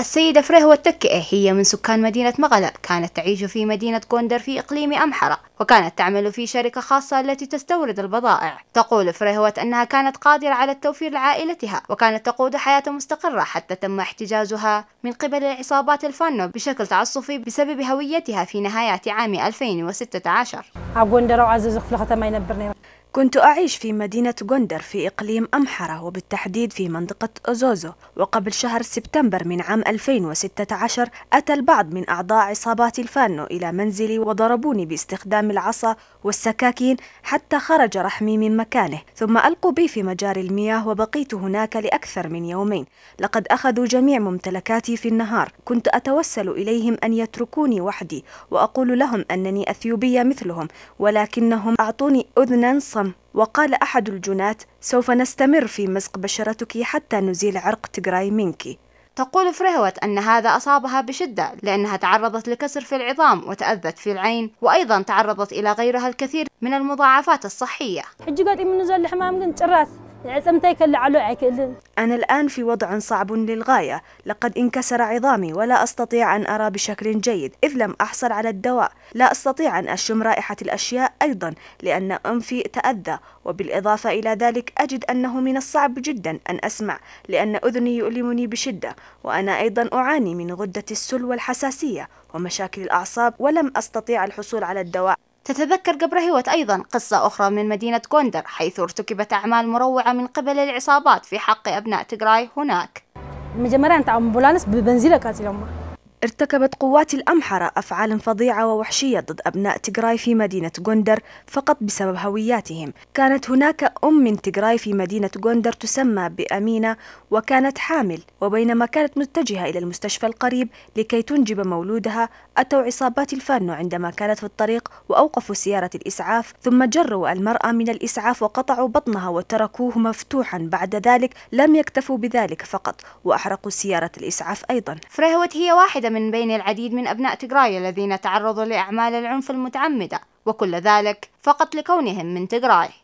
السيدة فرهوة تكئه هي من سكان مدينة مغلا كانت تعيش في مدينة كوندر في إقليم أمحرة وكانت تعمل في شركة خاصة التي تستورد البضائع تقول فرهوة أنها كانت قادرة على التوفير لعائلتها وكانت تقود حياة مستقرة حتى تم احتجازها من قبل العصابات الفانو بشكل تعصفي بسبب هويتها في نهاية عام 2016 وعزيز ما ينبرني كنت أعيش في مدينة جوندر في إقليم أمحرة وبالتحديد في منطقة أوزوزو وقبل شهر سبتمبر من عام 2016 أتى البعض من أعضاء عصابات الفانو إلى منزلي وضربوني باستخدام العصا والسكاكين حتى خرج رحمي من مكانه ثم ألقوا بي في مجاري المياه وبقيت هناك لأكثر من يومين لقد أخذوا جميع ممتلكاتي في النهار كنت أتوسل إليهم أن يتركوني وحدي وأقول لهم أنني أثيوبية مثلهم ولكنهم أعطوني أذنا صمت وقال أحد الجنات سوف نستمر في مزق بشرتك حتى نزيل عرق تجراي منك تقول فرهوت أن هذا أصابها بشدة لأنها تعرضت لكسر في العظام وتأذت في العين وأيضا تعرضت إلى غيرها الكثير من المضاعفات الصحية حجي قاعد من نزل الحمام قنت أنا الآن في وضع صعب للغاية لقد انكسر عظامي ولا أستطيع أن أرى بشكل جيد إذ لم أحصل على الدواء لا أستطيع أن أشم رائحة الأشياء أيضا لأن أنفي تأذى وبالإضافة إلى ذلك أجد أنه من الصعب جدا أن أسمع لأن أذني يؤلمني بشدة وأنا أيضا أعاني من غدة السل والحساسية ومشاكل الأعصاب ولم أستطيع الحصول على الدواء تتذكر قبر هيوت أيضا قصة أخرى من مدينة كوندر حيث ارتكبت أعمال مروعة من قبل العصابات في حق أبناء تجراي هناك مجمرين أنت ببنزيلة كاتي ارتكبت قوات الأمحرة أفعالا فظيعة ووحشية ضد أبناء تيغراي في مدينة جوندر فقط بسبب هوياتهم كانت هناك أم من تيغراي في مدينة جوندر تسمى بأمينة وكانت حامل وبينما كانت متجهة إلى المستشفى القريب لكي تنجب مولودها أتوا عصابات الفانو عندما كانت في الطريق وأوقفوا سيارة الإسعاف ثم جروا المرأة من الإسعاف وقطعوا بطنها وتركوه مفتوحا بعد ذلك لم يكتفوا بذلك فقط وأحرقوا سيارة الإسعاف أيضا فرهوت هي واحدة من بين العديد من أبناء تجراي الذين تعرضوا لأعمال العنف المتعمدة وكل ذلك فقط لكونهم من تجراي